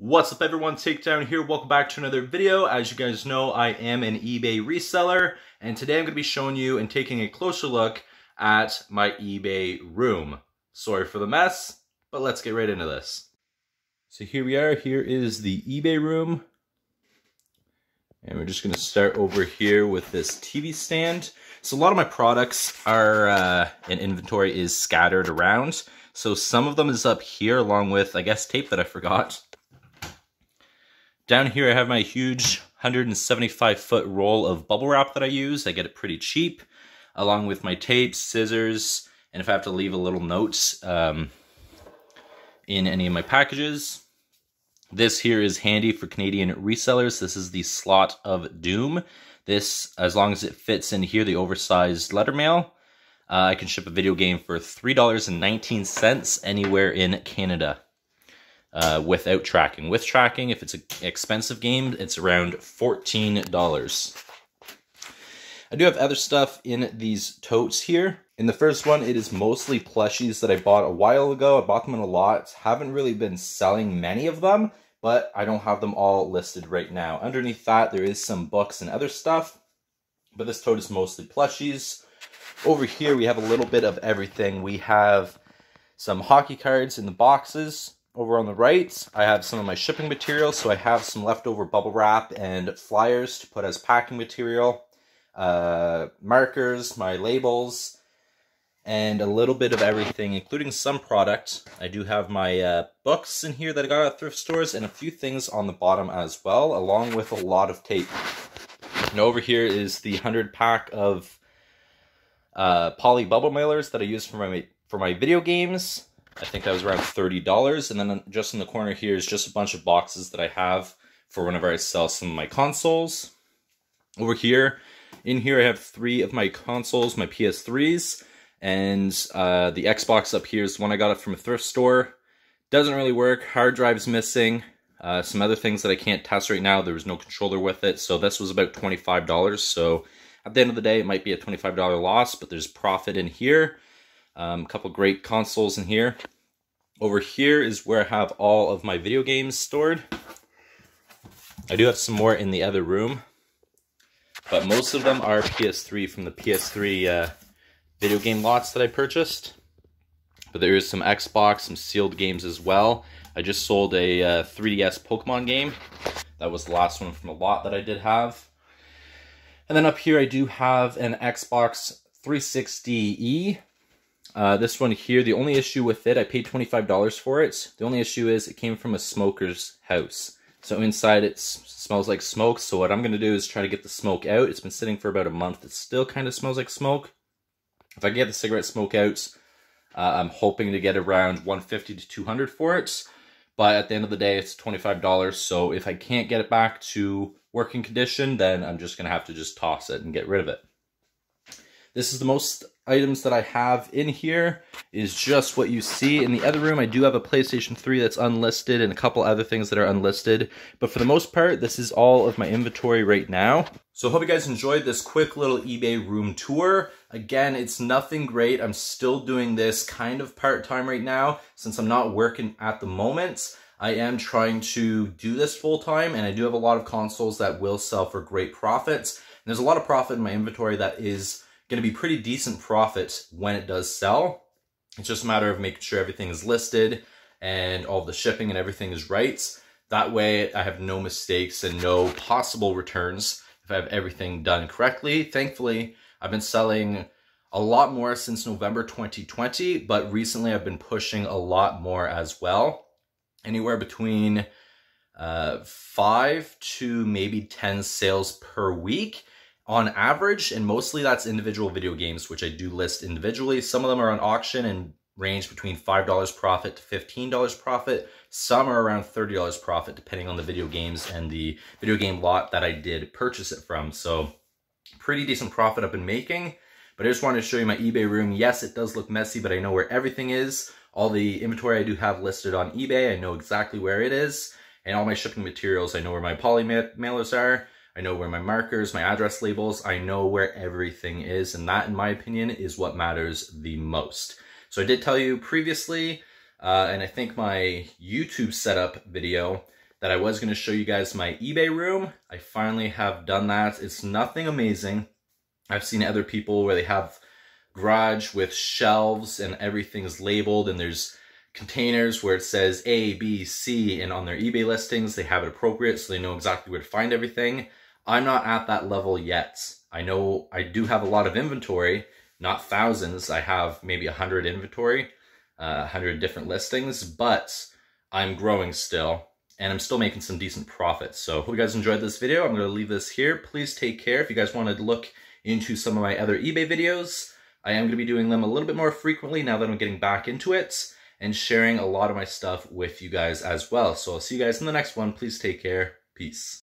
What's up everyone, Takedown here. Welcome back to another video. As you guys know, I am an eBay reseller, and today I'm going to be showing you and taking a closer look at my eBay room. Sorry for the mess, but let's get right into this. So here we are. Here is the eBay room. And we're just going to start over here with this TV stand. So a lot of my products are, uh, and inventory is scattered around. So some of them is up here along with, I guess, tape that I forgot. Down here I have my huge 175 foot roll of bubble wrap that I use. I get it pretty cheap, along with my tapes, scissors, and if I have to leave a little note um, in any of my packages. This here is handy for Canadian resellers. This is the slot of doom. This, as long as it fits in here, the oversized letter mail, uh, I can ship a video game for $3.19 anywhere in Canada uh, without tracking. With tracking, if it's an expensive game, it's around $14. I do have other stuff in these totes here. In the first one, it is mostly plushies that I bought a while ago. I bought them in a lot. Haven't really been selling many of them, but I don't have them all listed right now. Underneath that, there is some books and other stuff, but this tote is mostly plushies. Over here, we have a little bit of everything. We have some hockey cards in the boxes. Over on the right, I have some of my shipping materials. So I have some leftover bubble wrap and flyers to put as packing material, uh, markers, my labels, and a little bit of everything, including some product. I do have my uh, books in here that I got at thrift stores and a few things on the bottom as well, along with a lot of tape. And over here is the 100 pack of uh, poly bubble mailers that I use for my, for my video games. I think that was around $30. And then just in the corner here is just a bunch of boxes that I have for whenever I sell some of my consoles. Over here, in here I have three of my consoles, my PS3s, and uh, the Xbox up here is the one I got it from a thrift store. Doesn't really work, hard drive's missing, uh, some other things that I can't test right now, there was no controller with it, so this was about $25, so at the end of the day, it might be a $25 loss, but there's profit in here. Um, a couple great consoles in here. Over here is where I have all of my video games stored. I do have some more in the other room, but most of them are PS3 from the PS3 uh, video game lots that I purchased. But there is some Xbox, some sealed games as well. I just sold a uh, 3DS Pokemon game. That was the last one from a lot that I did have. And then up here I do have an Xbox 360E uh, this one here, the only issue with it, I paid $25 for it. The only issue is it came from a smoker's house. So inside it smells like smoke. So what I'm going to do is try to get the smoke out. It's been sitting for about a month. It still kind of smells like smoke. If I get the cigarette smoke out, uh, I'm hoping to get around 150 to 200 for it. But at the end of the day, it's $25. So if I can't get it back to working condition, then I'm just going to have to just toss it and get rid of it. This is the most items that I have in here is just what you see. In the other room, I do have a PlayStation 3 that's unlisted and a couple other things that are unlisted. But for the most part, this is all of my inventory right now. So hope you guys enjoyed this quick little eBay room tour. Again, it's nothing great. I'm still doing this kind of part-time right now since I'm not working at the moment. I am trying to do this full-time and I do have a lot of consoles that will sell for great profits. And there's a lot of profit in my inventory that is going to be pretty decent profit when it does sell. It's just a matter of making sure everything is listed and all the shipping and everything is right. That way I have no mistakes and no possible returns if I have everything done correctly. Thankfully, I've been selling a lot more since November 2020, but recently I've been pushing a lot more as well. Anywhere between uh, five to maybe 10 sales per week on average, and mostly that's individual video games, which I do list individually. Some of them are on auction and range between $5 profit to $15 profit. Some are around $30 profit, depending on the video games and the video game lot that I did purchase it from. So pretty decent profit I've been making. But I just wanted to show you my eBay room. Yes, it does look messy, but I know where everything is. All the inventory I do have listed on eBay, I know exactly where it is. And all my shipping materials, I know where my poly mailers are. I know where my markers, my address labels, I know where everything is. And that, in my opinion, is what matters the most. So I did tell you previously, uh, and I think my YouTube setup video, that I was going to show you guys my eBay room. I finally have done that. It's nothing amazing. I've seen other people where they have garage with shelves and everything's labeled and there's containers where it says A, B, C, and on their eBay listings, they have it appropriate so they know exactly where to find everything. I'm not at that level yet. I know I do have a lot of inventory, not thousands. I have maybe 100 inventory, uh, 100 different listings, but I'm growing still and I'm still making some decent profits. So hope you guys enjoyed this video. I'm going to leave this here. Please take care. If you guys want to look into some of my other eBay videos, I am going to be doing them a little bit more frequently now that I'm getting back into it and sharing a lot of my stuff with you guys as well. So I'll see you guys in the next one. Please take care. Peace.